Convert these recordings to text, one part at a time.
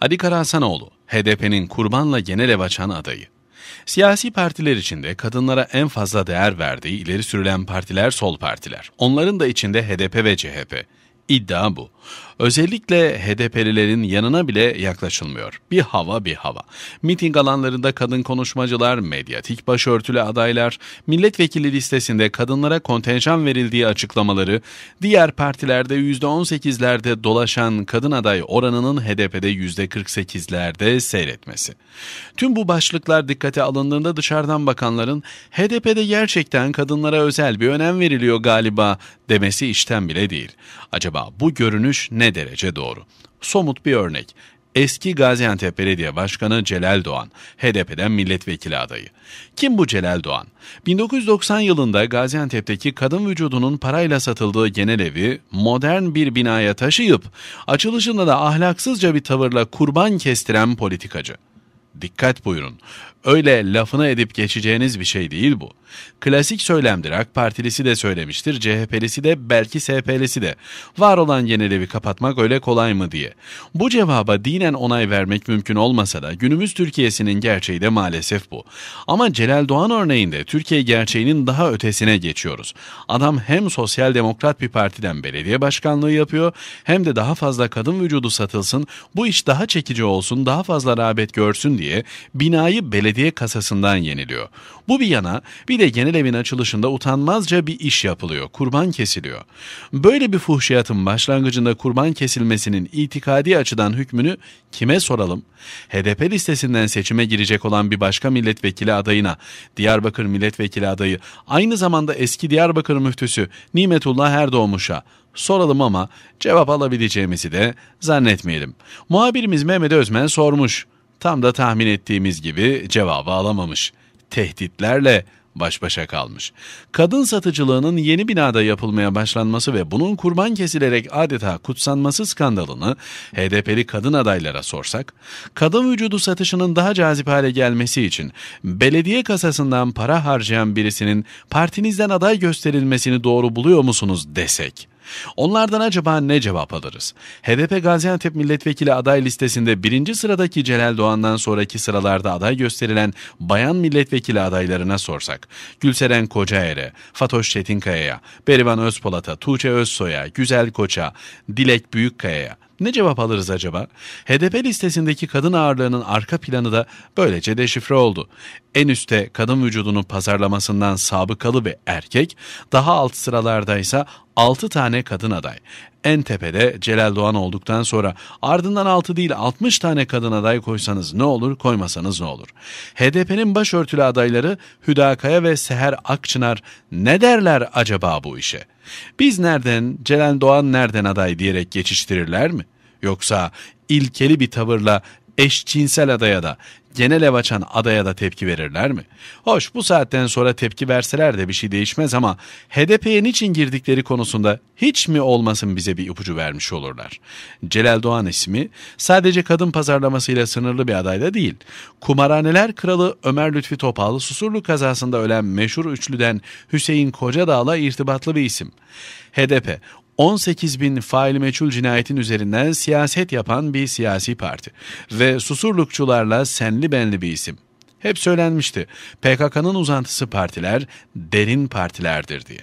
Ali Karahsanoğlu, HDP'nin kurbanla genel ev adayı. Siyasi partiler içinde kadınlara en fazla değer verdiği ileri sürülen partiler sol partiler. Onların da içinde HDP ve CHP. İddia bu. Özellikle HDP'lilerin yanına bile yaklaşılmıyor. Bir hava bir hava. Miting alanlarında kadın konuşmacılar, medyatik başörtülü adaylar, milletvekili listesinde kadınlara kontenjan verildiği açıklamaları, diğer partilerde %18'lerde dolaşan kadın aday oranının HDP'de %48'lerde seyretmesi. Tüm bu başlıklar dikkate alındığında dışarıdan bakanların HDP'de gerçekten kadınlara özel bir önem veriliyor galiba demesi işten bile değil. Acaba bu görünüş ne ne derece doğru? Somut bir örnek. Eski Gaziantep Belediye Başkanı Celal Doğan, HDP'den milletvekili adayı. Kim bu Celal Doğan? 1990 yılında Gaziantep'teki kadın vücudunun parayla satıldığı genel evi modern bir binaya taşıyıp açılışında da ahlaksızca bir tavırla kurban kestiren politikacı. Dikkat buyurun. Öyle lafını edip geçeceğiniz bir şey değil bu. Klasik söylemdir. AK Partilisi de söylemiştir, CHP'lisi de, belki SP'lisi de. Var olan genelevi kapatmak öyle kolay mı diye. Bu cevaba dinen onay vermek mümkün olmasa da günümüz Türkiye'sinin gerçeği de maalesef bu. Ama Celal Doğan örneğinde Türkiye gerçeğinin daha ötesine geçiyoruz. Adam hem Sosyal Demokrat bir partiden belediye başkanlığı yapıyor hem de daha fazla kadın vücudu satılsın, bu iş daha çekici olsun, daha fazla rağbet görsün diye belediye binayı belediye kasasından yeniliyor. Bu bir yana bir de genel evin açılışında utanmazca bir iş yapılıyor. Kurban kesiliyor. Böyle bir fuhşiyatın başlangıcında kurban kesilmesinin itikadi açıdan hükmünü kime soralım? HDP listesinden seçime girecek olan bir başka milletvekili adayına Diyarbakır milletvekili adayı aynı zamanda eski Diyarbakır müftüsü Nimetullah Erdoğmuş'a soralım ama cevap alabileceğimizi de zannetmeyelim. Muhabirimiz Mehmet Özmen sormuş. Tam da tahmin ettiğimiz gibi cevabı alamamış. Tehditlerle baş başa kalmış. Kadın satıcılığının yeni binada yapılmaya başlanması ve bunun kurban kesilerek adeta kutsanması skandalını HDP'li kadın adaylara sorsak, kadın vücudu satışının daha cazip hale gelmesi için belediye kasasından para harcayan birisinin partinizden aday gösterilmesini doğru buluyor musunuz desek, Onlardan acaba ne cevap alırız? HDP Gaziantep milletvekili aday listesinde birinci sıradaki Celal Doğan'dan sonraki sıralarda aday gösterilen bayan milletvekili adaylarına sorsak. Gülseren Kocaer'e, Fatoş Çetinkaya'ya, Berivan Özpolat'a, Tuğçe Özsoy'a, Güzel Koç'a, Dilek Büyükkaya'ya, ne cevap alırız acaba? HDP listesindeki kadın ağırlığının arka planı da böylece deşifre oldu. En üstte kadın vücudunun pazarlamasından sabıkalı bir erkek, daha alt sıralarda ise 6 tane kadın aday. En tepede Celal Doğan olduktan sonra ardından 6 değil 60 tane kadın aday koysanız ne olur koymasanız ne olur. HDP'nin başörtülü adayları Kaya ve Seher Akçınar ne derler acaba bu işe? Biz nereden, Celal Doğan nereden aday diyerek geçiştirirler mi? Yoksa ilkeli bir tavırla eşcinsel adaya da, genel ev adaya da tepki verirler mi? Hoş bu saatten sonra tepki verseler de bir şey değişmez ama HDP'ye niçin girdikleri konusunda hiç mi olmasın bize bir ipucu vermiş olurlar. Celal Doğan ismi sadece kadın pazarlamasıyla sınırlı bir aday da değil. Kumarhaneler kralı Ömer Lütfi Topal Susurlu kazasında ölen meşhur üçlüden Hüseyin Kocadağ'la irtibatlı bir isim. HDP 18 bin fail meçhul cinayetin üzerinden siyaset yapan bir siyasi parti ve susurlukçularla senli benli bir isim. Hep söylenmişti PKK'nın uzantısı partiler derin partilerdir diye.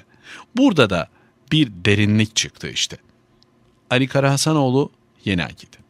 Burada da bir derinlik çıktı işte. Ali Karahasanoğlu Yeni Akit